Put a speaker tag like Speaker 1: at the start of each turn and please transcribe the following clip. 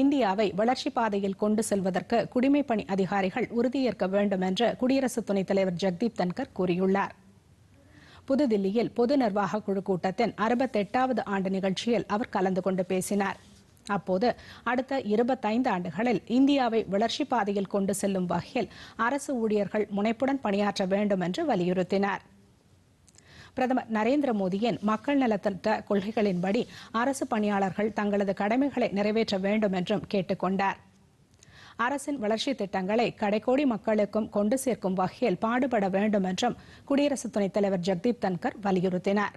Speaker 1: இந்தியாவை வளர்ச்சிப் பாதையில் கொண்டு செல்வதற்கு குடிமைப்பணி அதிகாரிகள் உறுதியேற்க வேண்டும் என்று குடியரசு துணைத் தலைவர் ஜெக்தீப் தன்கர் கூறியுள்ளார் புதுதில்லியில் பொது நிர்வாக குழு கூட்டத்தின் அறுபத்தெட்டாவது ஆண்டு நிகழ்ச்சியில் அவர் கலந்து கொண்டு பேசினார் அப்போது அடுத்த இருபத்தைந்து ஆண்டுகளில் இந்தியாவை வளர்ச்சி பாதையில் கொண்டு செல்லும் வகையில் அரசு ஊழியர்கள் முனைப்புடன் பணியாற்ற வேண்டும் என்று வலியுறுத்தினாா் பிரதமர் நரேந்திர மோடியின் மக்கள் நலத்திட்ட கொள்கைகளின்படி அரசு பணியாளர்கள் தங்களது கடமைகளை நிறைவேற்ற வேண்டும் என்றும் கேட்டுக்கொண்டார் அரசின் வளர்ச்சி திட்டங்களை கடைக்கோடி மக்களுக்கும் கொண்டு சேர்க்கும் வகையில் பாடுபட வேண்டும் என்றும் குடியரசு துணைத் தலைவர் ஜெக்தீப் தன்கர் வலியுறுத்தினார்